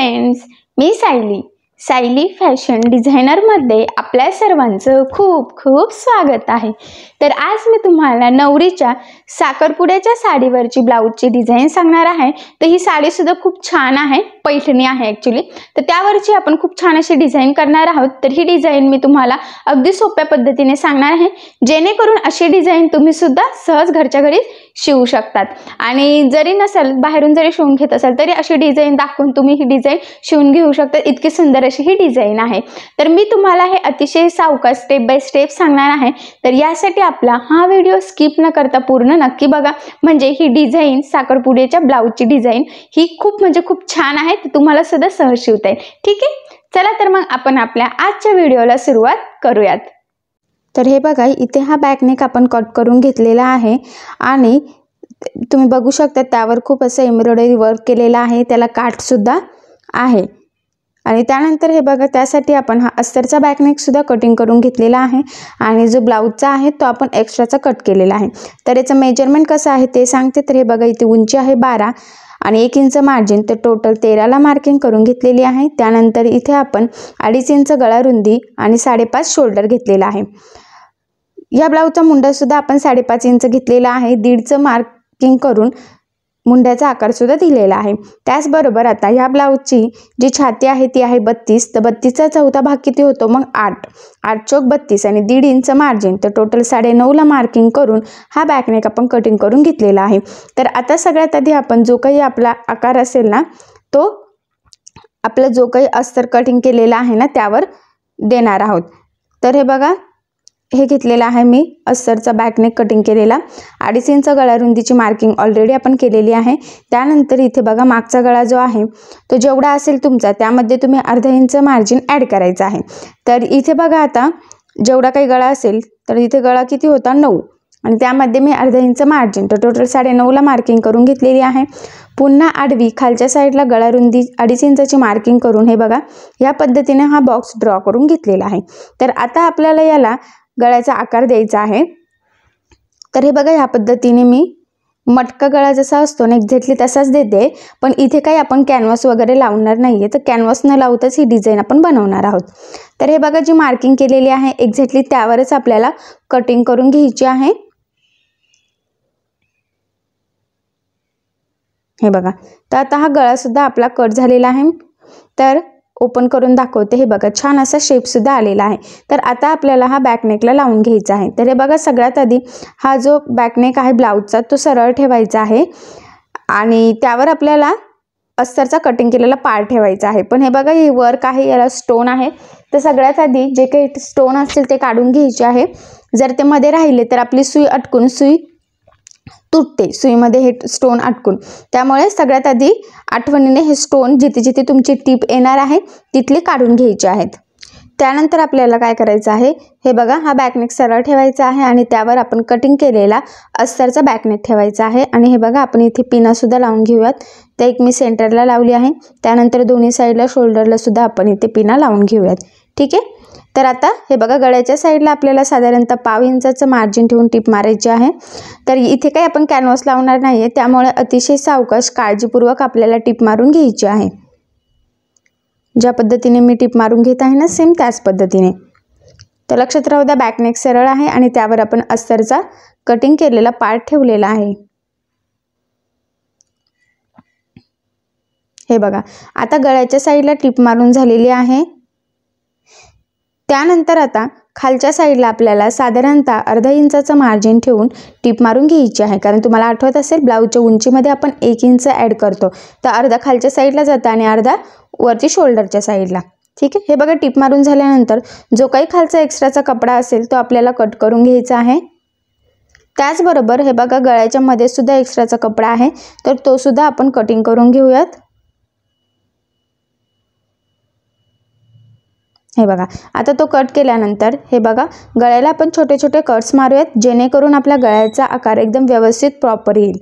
friends मी Sayali Sayali fashion डिझायनरमध्ये आपल्या सर्वांचं खूप खूप स्वागत आहे तर आज मी तुम्हाला नवरीच्या साखरपुड्याच्या साडीवरची ब्लाउजची डिझाईन सांगणार आहे तर ही साडीसुद्धा खूप छान आहे पैठणी आहे ऍक्च्युली तर त्यावरची आपण खूप छान अशी डिझाईन करणार आहोत तर ही डिझाईन मी तुम्हाला अगदी सोप्या पद्धतीने सांगणार आहे जेणेकरून अशी डिझाईन तुम्ही सुद्धा सहज घरच्या घरी शिवू शकतात आणि जरी नसेल बाहेरून जरी शिवून घेत असाल तरी अशी डिझाईन दाखवून तुम्ही ही डिझाईन शिवून घेऊ शकता इतकी सुंदर अशी ही डिझाईन आहे तर मी तुम्हाला हे अतिशय सावकाश स्टेप बाय स्टेप सांगणार आहे तर यासाठी आपला हा व्हिडिओ स्किप न करता पूर्ण नक्की बघा म्हणजे ही डिझाईन साखरपुड्याच्या ब्लाऊजची डिझाईन ही खूप म्हणजे खूप छान आहे तुम्हाला सुद्धा सहज शिवता येईल ठीक आहे चला तर मग आपण आपल्या आजच्या व्हिडिओला सुरुवात करूयात तर हे बघा इथे हा बॅकनेक आपण कट करून घेतलेला आहे आणि तुम्ही बघू शकता त्यावर खूप असं एम्ब्रॉयडरी वर्क केलेलं आहे त्याला काठसुद्धा आहे आणि त्यानंतर हे बघा त्यासाठी आपण हा अस्तरचा बॅकनेकसुद्धा कटिंग करून घेतलेला आहे आणि जो ब्लाऊजचा आहे तो आपण एक्स्ट्राचा कट केलेला आहे तर याचं मेजरमेंट कसं आहे ते सांगते तर हे बघा इथे उंची आहे बारा आणि एक इंच मार्जिन तर टोटल तेराला मार्किंग करून घेतलेली आहे त्यानंतर इथे आपण अडीच इंच गळा रुंदी आणि साडेपाच शोल्डर घेतलेला आहे या ब्लाऊजचा मुंडासुद्धा आपण साडेपाच इंच घेतलेला आहे दीडचं मार्किंग करून मुंड्याचा आकारसुद्धा दिलेला आहे त्याचबरोबर आता ह्या ब्लाऊजची जी छाती आहे ती आहे बत्तीस तर बत्तीसचा चौथा भाग किती होतो मग आठ आठ चौक बत्तीस आणि दीड इंच मार्जिन तर टोटल साडेनऊला मार्किंग करून हा बॅकनेक आपण कटिंग करून घेतलेला आहे तर आता सगळ्यात आधी आपण जो काही आपला आकार असेल ना तो आपला जो काही अस्तर कटिंग केलेला आहे ना त्यावर देणार आहोत तर हे बघा हे घेतलेलं आहे मी अस्सरचा बॅकनेक कटिंग केलेला अडीच इंच गळारुंदीची मार्किंग ऑलरेडी आपण केलेली आहे त्यानंतर इथे बघा मागचा गळा जो आहे तो जेवढा असेल तुमचा त्यामध्ये तुम्ही अर्धा इंच मार्जिन ॲड करायचं आहे तर इथे बघा आता जेवढा काही गळा असेल तर इथे गळा किती होता नऊ आणि त्यामध्ये मी अर्धा इंच मार्जिन तर टोटल साडेनऊला मार्किंग करून घेतलेली आहे पुन्हा आडवी खालच्या साईडला गळारुंदी अडीच इंचाची मार्किंग करून हे बघा या पद्धतीने हा बॉक्स ड्रॉ करून घेतलेला आहे तर आता आपल्याला याला गळ्याचा आकार द्यायचा आहे तर हे बघा ह्या पद्धतीने मी मटका गळा जसा असतो ना एक्झॅक्टली तसाच देते पण इथे काही आपण कॅनव्हास वगैरे लावणार नाही आहे तर कॅनव्हास न लावताच ही डिझाईन आपण बनवणार आहोत तर हे बघा जी मार्किंग केलेली आहे एक्झॅक्टली त्यावरच आपल्याला कटिंग करून घ्यायची आहे हे बघा तर आता हा गळासुद्धा आपला कट झालेला आहे तर ओपन करून दाखवते हे बघा छान असा शेपसुद्धा आलेला आहे तर आता आपल्याला हा बॅकनेकला लावून घ्यायचा आहे तर हे बघा सगळ्यात आधी हा जो बॅकनेक आहे ब्लाऊजचा तो सरळ ठेवायचा आहे आणि त्यावर आपल्याला अस्तरचा कटिंग केलेला पार ठेवायचा आहे पण हे बघा हे वर्क आहे याला स्टोन आहे तर सगळ्यात आधी जे काही स्टोन असतील ते काढून घ्यायचे आहे जर ते मध्ये राहिले तर आपली सुई अटकून सुई तुटते सुईमध्ये हे स्टोन अटकून त्यामुळे सगळ्यात आधी आठवणीने हे स्टोन जिथे जिथे तुमची टीप येणार आहे तिथले काढून घ्यायचे आहेत त्यानंतर आपल्याला काय करायचं आहे हे बघा हा बॅकनेक सरळ ठेवायचा आहे आणि त्यावर आपण कटिंग केलेला अस्तरचा बॅकनेक ठेवायचा आहे आणि हे बघा आपण इथे पिनासुद्धा लावून घेऊयात त्या एक मी सेंटरला लावली आहे त्यानंतर दोन्ही साईडला शोल्डरला सुद्धा आपण इथे पिना लावून घेऊयात ठीक आहे तर आता हे बघा गळ्याच्या साईडला आपल्याला साधारणतः पाव इंचाचं मार्जिन ठेवून टिप मारायची आहे तर इथे काही आपण कॅनव्हास लावणार नाही आहे त्यामुळे अतिशय सावकाश काळजीपूर्वक आपल्याला टिप मारून घ्यायची आहे ज्या पद्धतीने मी टिप मारून घेत आहे ना सेम त्याच पद्धतीने तर लक्षात राहू द्या बॅकनेक सरळ आहे आणि त्यावर आपण अस्तरचा कटिंग केलेला पार्ट ठेवलेला आहे हे बघा आता गळ्याच्या साईडला टिप मारून झालेली आहे त्यानंतर आता खालच्या साईडला आपल्याला साधारणतः अर्धा इंचाचं मार्जिन ठेवून टिप मारून घ्यायची आहे कारण तुम्हाला आठवत असेल ब्लाऊजच्या उंचीमध्ये आपण एक इंच ॲड करतो तर अर्धा खालच्या साईडला जातं आणि अर्धा वरती शोल्डरच्या साईडला ठीक आहे हे बघा टिप मारून झाल्यानंतर जो काही खालचा एक्स्ट्राचा कपडा असेल तो आपल्याला कट करून घ्यायचा आहे त्याचबरोबर हे बघा गळ्याच्या मध्ये सुद्धा एक्स्ट्राचा कपडा आहे तर तो सुद्धा आपण कटिंग करून घेऊयात हे बघा आता तो कट केल्यानंतर हे बघा गळ्याला आपण छोटे छोटे कट्स मारूयात जेणेकरून आपल्या गळ्याचा आकार एकदम व्यवस्थित प्रॉपर येईल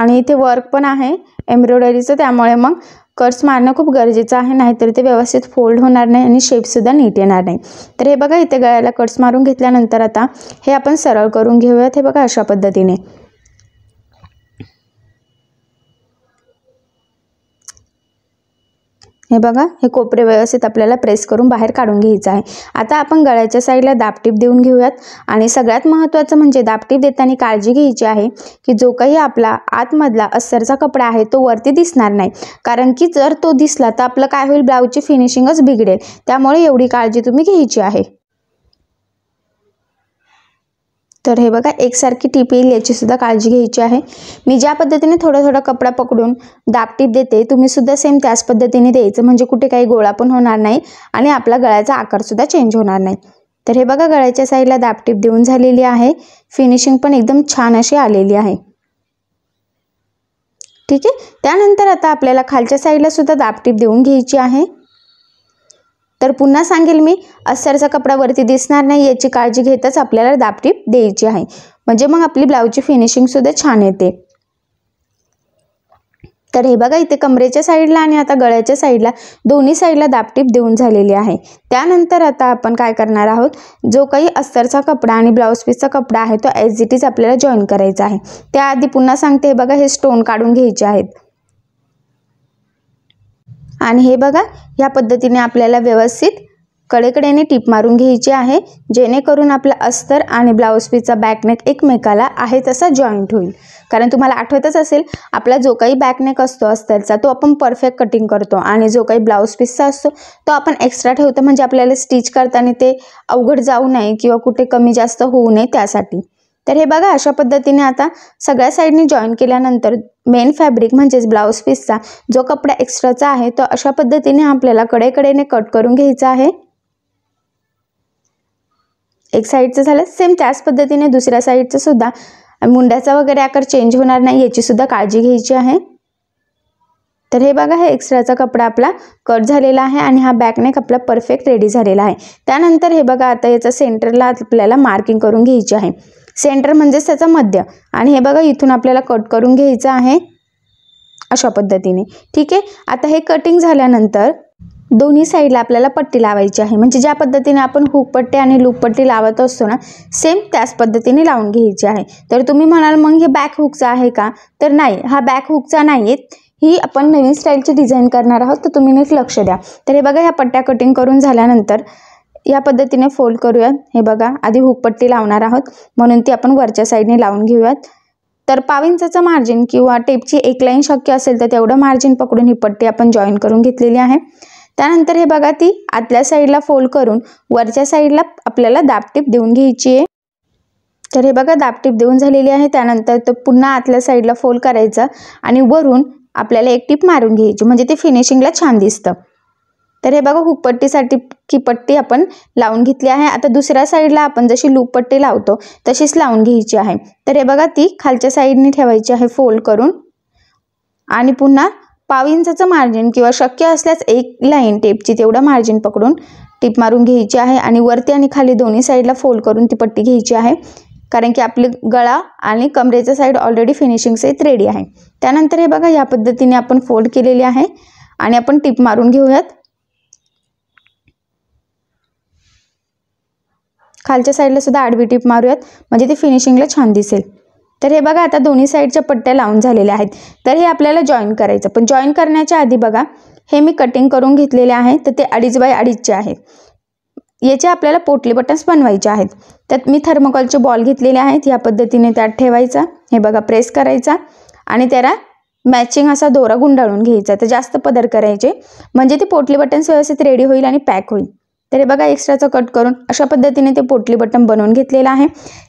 आणि इथे वर्क पण आहे एम्ब्रॉयडरीचं त्यामुळे मग कट्स मारणं खूप गरजेचं आहे नाहीतर ते व्यवस्थित फोल्ड होणार नाही आणि शेपसुद्धा नीट येणार नाही तर हे बघा इथे गळ्याला कट्स मारून घेतल्यानंतर आता हे आपण सरळ करून घेऊयात हे बघा अशा पद्धतीने हे बघा हे कोपरे व्यवस्थित आपल्याला प्रेस करून बाहेर काढून घ्यायचं आहे आता आपण गळ्याच्या साईडला दापटीप देऊन घेऊयात आणि सगळ्यात महत्त्वाचं म्हणजे दापटीप देताना काळजी घ्यायची आहे की जो काही आपला आतमधला अस्सरचा कपडा आहे तो वरती दिसणार नाही कारण की जर तो दिसला तर आपलं काय होईल ब्लाऊजची फिनिशिंगच बिघडेल त्यामुळे एवढी काळजी तुम्ही घ्यायची आहे तर हे बघा एकसारखी टीप येईल याचीसुद्धा काळजी घ्यायची आहे मी ज्या पद्धतीने थोडा थोडा कपडा पकडून टीप देते तुम्ही सुद्धा सेम त्याच पद्धतीने द्यायचं म्हणजे कुठे काही गोळा पण होणार नाही आणि आपला गळ्याचा आकारसुद्धा चेंज होणार नाही तर हे बघा गळ्याच्या साईडला टीप देऊन झालेली आहे फिनिशिंग पण एकदम छान अशी आलेली आहे ठीक आहे त्यानंतर आता आपल्याला खालच्या साईडला सुद्धा टीप देऊन घ्यायची आहे तर पुन्हा सांगेल मी अस्तरचा कपडा वरती दिसणार नाही याची काळजी घेतच आपल्याला दापटीप द्यायची आहे म्हणजे मग आपली ब्लाऊजची सुद्धा छान येते तर हे बघा इथे कमरेच्या साईडला आणि आता गळ्याच्या साईडला दोन्ही साईडला दापटीप देऊन झालेली आहे त्यानंतर आता आपण काय करणार आहोत जो काही अस्तरचा कपडा आणि ब्लाऊज पीसचा कपडा आहे तो एज इट इज आपल्याला जॉईन करायचा आहे त्याआधी पुन्हा सांगते हे बघा हे स्टोन काढून घ्यायचे आहेत आणि हे बघा ह्या पद्धतीने आपल्याला व्यवस्थित कडेकडेने टीप मारून घ्यायची आहे जेणेकरून आपला अस्तर आणि ब्लाऊज पीसचा बॅकनेक एकमेकाला आहे तसा जॉईंट होईल कारण तुम्हाला आठवतच असेल आपला जो काही बॅकनेक असतो अस्तरचा तो आपण परफेक्ट कटिंग करतो आणि जो काही ब्लाऊज पीसचा असतो तो आपण एक्स्ट्रा ठेवतो म्हणजे आपल्याला स्टिच करताना ते अवघड जाऊ नये किंवा कुठे कमी जास्त होऊ नये त्यासाठी तर हे बघा अशा पद्धतीने आता सगळ्या साईडने जॉईन केल्यानंतर मेन फॅब्रिक म्हणजेच ब्लाऊज पीसचा जो कपडा एक्स्ट्राचा आहे तो अशा पद्धतीने आपल्याला कडेकडेने कट करून घ्यायचा आहे एक साईडचं झालं सेम त्याच पद्धतीने दुसऱ्या साईडचं सुद्धा मुंड्याचा वगैरे आकार चेंज होणार नाही याची सुद्धा काळजी घ्यायची आहे तर हे बघा हे एक्स्ट्राचा कपडा आपला कट झालेला आहे आणि हा बॅकनेक आपला परफेक्ट रेडी झालेला आहे त्यानंतर हे बघा आता याचा सेंटरला आपल्याला मार्किंग करून घ्यायची आहे सेंटर म्हणजेच त्याचा मध्य आणि हे बघा इथून आपल्याला कट करून घ्यायचं आहे अशा पद्धतीने ठीक आहे आता हे कटिंग झाल्यानंतर दोन्ही साईडला आपल्याला पट्टी लावायची आहे म्हणजे ज्या पद्धतीने आपण हुक पट्टी आणि लूप पट्टी लावत असतो ना सेम त्याच पद्धतीने लावून घ्यायची आहे तर तुम्ही म्हणाल मग हे बॅक हुकचा आहे का तर नाही हा बॅक हुकचा नाही ही आपण नवीन स्टाईलची डिझाईन करणार आहोत तर तुम्ही नीट लक्ष द्या तर हे बघा ह्या पट्ट्या कटिंग करून झाल्यानंतर या पद्धतीने फोल्ड करूयात हे बघा आधी हुकपट्टी लावणार आहोत म्हणून ती आपण वरच्या साईडने लावून घेऊयात तर पाव इंचाचं मार्जिन किंवा टेपची एक लाईन शक्य असेल तर तेवढं मार्जिन पकडून ही पट्टी आपण जॉईन करून घेतलेली आहे त्यानंतर हे बघा ती आतल्या साईडला फोल्ड करून वरच्या साईडला आपल्याला दाबटीप देऊन घ्यायची आहे तर हे बघा दाबटीप देऊन झालेली आहे त्यानंतर तो पुन्हा आतल्या साईडला फोल्ड करायचा आणि वरून आपल्याला एक टीप मारून घ्यायची म्हणजे ते फिनिशिंगला छान दिसतं तर हे बघा हुकपट्टीसाठी की पट्टी आपण लावून घेतली आहे आता दुसऱ्या साईडला आपण जशी लूपपट्टी लावतो तशीच लावून घ्यायची आहे तर हे बघा ती खालच्या साईडने ठेवायची आहे फोल्ड करून आणि पुन्हा पाव इंचाचं मार्जिन किंवा शक्य असल्यास एक लाईन टेपची तेवढं मार्जिन पकडून टीप मारून घ्यायची आहे आणि वरती आणि खाली दोन्ही साईडला फोल्ड करून ती पट्टी घ्यायची आहे कारण की आपली गळा आणि कमरेचा साईड ऑलरेडी फिनिशिंग सहित रेडी आहे त्यानंतर हे बघा या पद्धतीने आपण फोल्ड केलेली आहे आणि आपण टिप मारून घेऊयात खालच्या साईडला सुद्धा आडवी टीप मारूयात म्हणजे ते फिनिशिंगला छान दिसेल तर हे बघा आता दोन्ही साईडच्या पट्ट्या लावून झालेल्या आहेत तर हे आपल्याला जॉईन करायचं पण जॉईन करण्याच्या आधी बघा हे मी कटिंग करून घेतलेले आहे तर ते अडीच बाय अडीचचे आहे याचे आपल्याला पोटली बटन्स बनवायचे आहेत त्यात मी थर्मोकॉलचे बॉल घेतलेले आहेत या पद्धतीने त्यात ठेवायचा हे बघा प्रेस करायचा आणि त्याला मॅचिंग असा दोरा गुंडाळून घ्यायचा तर जास्त पदर करायचे म्हणजे ते पोटली बटन्स व्यवस्थित रेडी होईल आणि पॅक होईल तर हे बघा एक्स्ट्राचं कट करून अशा पद्धतीने ते पोटली बटन बनवून घेतलेलं आहे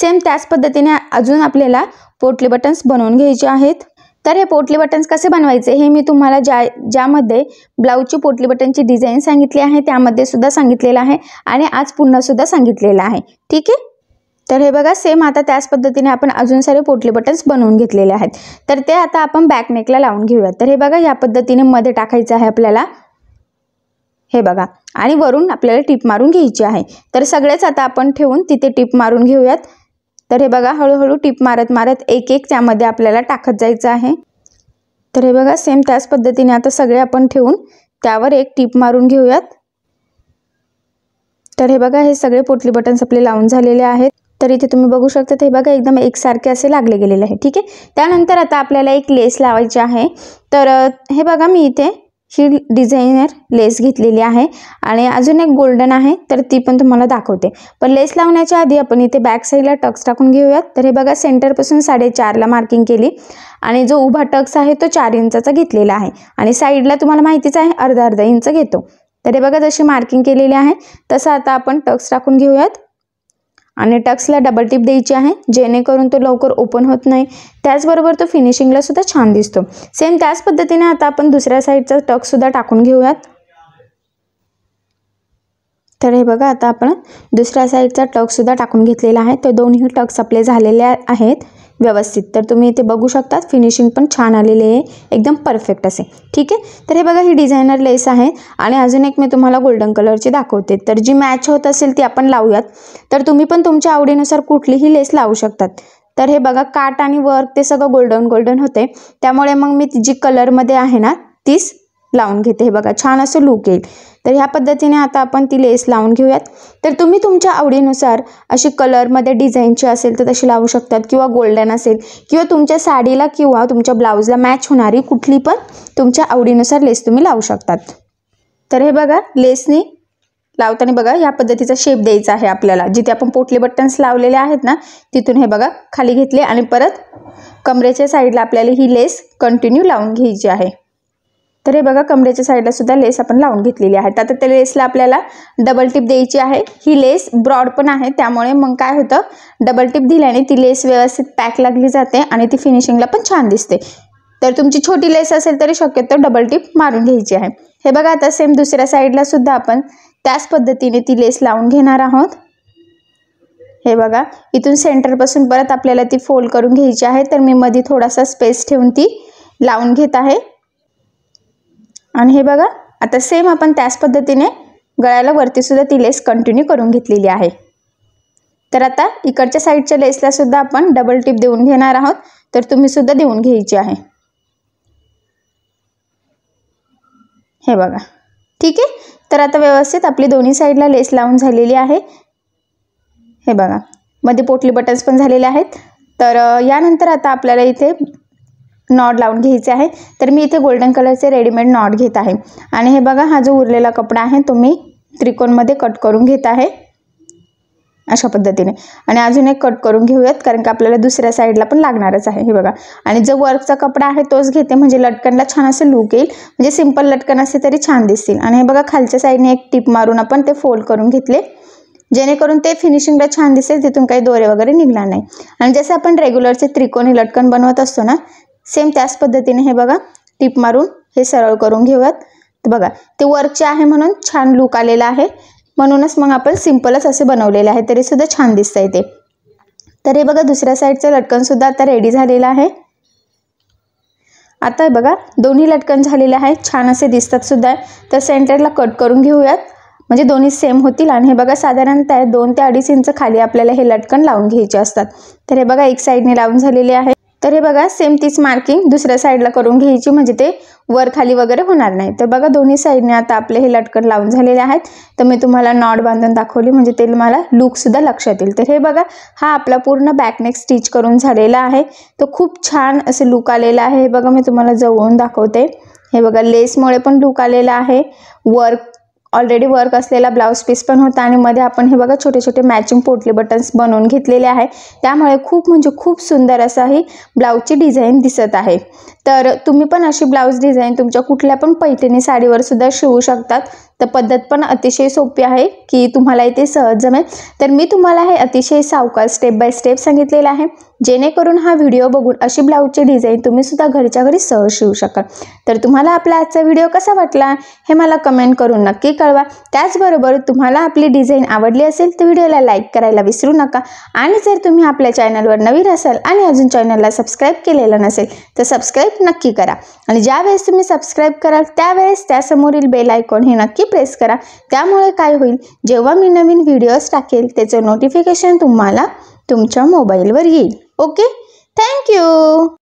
सेम त्याच पद्धतीने अजून आपल्याला पोटली बटन्स बनवून घ्यायचे आहेत तर हे पोटली बटन्स कसे बनवायचे हे मी तुम्हाला ज्या ज्यामध्ये ब्लाऊजची पोटली बटनची डिझाईन सांगितली आहे त्यामध्ये सुद्धा सांगितलेलं आहे आणि आज पुन्हा सुद्धा सांगितलेलं आहे ठीक आहे तर हे बघा सेम आता त्याच पद्धतीने आपण अजून सारे पोटली बटन्स बनवून घेतलेले आहेत तर ते आता आपण बॅकनेकला लावून घेऊयात तर हे बघा या पद्धतीने मध्ये टाकायचं आहे आपल्याला हे बघा आणि वरून आपल्याला टीप मारून घ्यायची आहे तर सगळेच आता आपण ठेवून तिथे टीप मारून घेऊयात तर हे बघा हळूहळू टीप मारत मारत एक एक त्यामध्ये आपल्याला टाकत जायचं आहे तर हे बघा सेम त्याच पद्धतीने आता सगळे आपण ठेवून त्यावर एक टीप मारून घेऊयात तर हे बघा हे सगळे पोटली बटन्स आपले लावून झालेले आहेत तर इथे तुम्ही बघू शकता हे बघा एकदम एकसारखे असे लागले गेलेले आहे ठीक आहे त्यानंतर आता आपल्याला एक लेस लावायची आहे तर हे बघा मी इथे ही डिझायनर लेस घेतलेली आहे आणि अजून एक गोल्डन आहे तर ती पण तुम्हाला दाखवते पण लेस लावण्याच्या आधी आपण इथे बॅक साईडला टक्स टाकून घेऊयात तर हे बघा सेंटरपासून साडेचारला मार्किंग केली आणि जो उभा टक्स आहे तो चार इंचाचा घेतलेला आहे आणि साईडला तुम्हाला माहितीच आहे अर्धा अर्धा इंच घेतो तर हे बघा जशी मार्किंग केलेली आहे तसं आता आपण टक्स टाकून घेऊयात आणि टक्सला डबल टिप द्यायची आहे जेणेकरून तो लवकर ओपन होत नाही त्याचबरोबर तो फिनिशिंगला सुद्धा छान दिसतो सेम त्याच पद्धतीने आता आपण दुसऱ्या साईडचा टक्ससुद्धा टाकून घेऊयात तर हे बघा आता आपण दुसऱ्या साईडचा टकसुद्धा टाकून घेतलेला आहे तर दोन्ही टक्स आपले झालेले आहेत व्यवस्थित तर तुम्ही इथे बघू शकतात फिनिशिंग पण छान आलेली आहे एकदम परफेक्ट असे ठीक आहे तर हे बघा ही डिझायनर लेस आहे आणि अजून एक मी तुम्हाला गोल्डन कलरची दाखवते तर जी मॅच होत असेल ती आपण लावूयात तर तुम्ही पण तुमच्या आवडीनुसार कुठलीही लेस लावू शकतात तर हे बघा काट आणि वर्क ते सगळं गोल्डन गोल्डन होते त्यामुळे मग मी जी कलरमध्ये आहे ना तीच लावून घेते हे बघा छान असं लूक येईल तर ह्या पद्धतीने आता आपण ती लेस लावून घेऊयात तर तुम्ही तुमच्या आवडीनुसार अशी कलरमध्ये डिझाईनची असेल तर तशी लावू शकतात किंवा गोल्डन असेल किंवा तुमच्या साडीला किंवा तुमच्या ब्लाऊजला मॅच होणारी कुठली पण तुमच्या आवडीनुसार लेस तुम्ही लावू शकतात तर हे बघा लेसनी लावताना बघा या पद्धतीचा शेप द्यायचा आहे आपल्याला जिथे आपण पोटले बटन्स लावलेले आहेत ना तिथून हे बघा खाली घेतले आणि परत कमरेच्या साईडला आपल्याला ही लेस कंटिन्यू लावून घ्यायची आहे तर हे बघा कमरेच्या साईडला सुद्धा लेस आपण लावून घेतलेली आहे आता त्या लेसला आपल्याला डबल टिप द्यायची आहे ही लेस ब्रॉड पण आहे त्यामुळे मग काय होतं डबल टिप दिल्याने ती लेस व्यवस्थित पॅक लागली जाते आणि ती फिनिशिंगला पण छान दिसते तर तुमची छोटी लेस असेल तरी शक्यतो डबल टिप मारून घ्यायची आहे हे बघा आता सेम दुसऱ्या साईडला सुद्धा आपण त्याच पद्धतीने ती लेस लावून घेणार आहोत हे बघा इथून सेंटरपासून परत आपल्याला ती फोल्ड करून घ्यायची आहे तर मी मध्ये थोडासा स्पेस ठेवून ती लावून घेत आहे आणि हे बघा आता सेम आपण त्याच पद्धतीने गळ्याला वरतीसुद्धा ती लेस कंटिन्यू करून घेतलेली आहे तर आता इकडच्या साईडच्या लेसलासुद्धा आपण डबल टिप देऊन घेणार आहोत तर तुम्हीसुद्धा देऊन घ्यायची आहे हे बघा ठीक आहे तर आता व्यवस्थित आपली दोन्ही साईडला लेस लावून झालेली आहे हे बघा मध्ये पोटली बटन्स पण झालेले आहेत तर यानंतर आता आपल्याला इथे नॉट लावून घ्यायचे आहे तर मी इथे गोल्डन कलरचे रेडीमेड नॉट घेत आहे आणि हे बघा हा जो उरलेला कपडा आहे तो मी त्रिकोणमध्ये कट करून घेत आहे अशा पद्धतीने आणि अजून एक कट करून घेऊयात कारण की आपल्याला दुसऱ्या साईडला पण लागणारच आहे हे बघा आणि जो वर्कचा कपडा आहे तोच घेते म्हणजे लटकनला छान असं लूक येईल म्हणजे सिंपल लटकन असे तरी छान दिसतील आणि हे बघा खालच्या साईडने एक टिप मारून आपण ते फोल्ड करून घेतले जेणेकरून ते फिनिशिंगला छान दिसेल तिथून काही दोरे वगैरे निघणार नाही आणि जसं आपण रेग्युलरचे त्रिकोणी लटकन बनवत असतो ना सेम त्याच पद्धतीने हे बघा टिप मारून हे सरळ करून घेऊयात तर बघा ते वरचे आहे म्हणून छान लूक आलेला आहे म्हणूनच मग आपण सिम्पलच असे बनवलेले आहे तरी सुद्धा छान दिसतंय ते तर हे बघा दुसऱ्या साईडचं सुद्धा आता रेडी झालेलं आहे आता बघा दोन्ही लटकन झालेले आहे छान असे दिसतात सुद्धा तर सेंटरला कट करून घेऊयात म्हणजे दोन्ही सेम होतील आणि हे बघा साधारणतः दोन ते अडीच इंच खाली आपल्याला हे लटकन लावून घ्यायचे असतात तर हे बघा एक साईडने लावून झालेले आहे तर हे बघा सेम तीच मार्किंग दुसऱ्या साईडला करून घ्यायची म्हणजे ते वर खाली वगैरे होणार नाही तर बघा दोन्ही साईडने आता आपले हे लटकन लावून झालेले आहेत तर मी तुम्हाला नॉट बांधून दाखवली म्हणजे ते मला लुकसुद्धा लक्षात येईल तर हे बघा हा आपला पूर्ण बॅकनेक स्टिच करून झालेला आहे तो खूप छान असे लुक आलेला आहे हे बघा मी तुम्हाला जवळून दाखवते हे बघा लेसमुळे पण लुक आलेला आहे वर्क ऑलरेडी वर्क असलेला ब्लाऊज पीस पण होता आणि मध्ये आपण हे बघा छोटे छोटे मॅचिंग पोटली बटन्स बनवून घेतलेले आहे त्यामुळे खूप म्हणजे खूप सुंदर असा ही ब्लाऊजची डिझाईन दिसत आहे तर तुम्ही पण अशी ब्लाऊज डिझाईन तुमच्या कुठल्या पण पैठणी साडीवर सुद्धा शिवू शकतात तर पद्धत पण अतिशय सोपी आहे की तुम्हाला इथे सहज जमेल तर मी तुम्हाला हे अतिशय सावकाश स्टेप बाय स्टेप सांगितलेलं आहे जेणेकरून हा व्हिडिओ बघून अशी ब्लाऊजची डिझाईन तुम्ही सुद्धा घरच्या घरी सहज शिवू शकाल तर तुम्हाला आपला आजचा व्हिडिओ कसा वाटला हे मला कमेंट करून नक्की कळवा त्याचबरोबर तुम्हाला आपली डिझाईन आवडली असेल तर व्हिडिओला लाईक करायला विसरू नका आणि जर तुम्ही आपल्या चॅनलवर नवीन असाल आणि अजून चॅनलला सबस्क्राईब केलेलं नसेल तर सबस्क्राईब नक्की करा आणि ज्यावेळेस तुम्ही सबस्क्राईब कराल त्यावेळेस त्यासमोरील बेल आयकॉन हे नक्की प्रेस करा त्यामुळे काय होईल जेव्हा मी नवीन व्हिडिओज टाकेल त्याचं नोटिफिकेशन तुम्हाला तुमच्या मोबाईलवर येईल okay thank you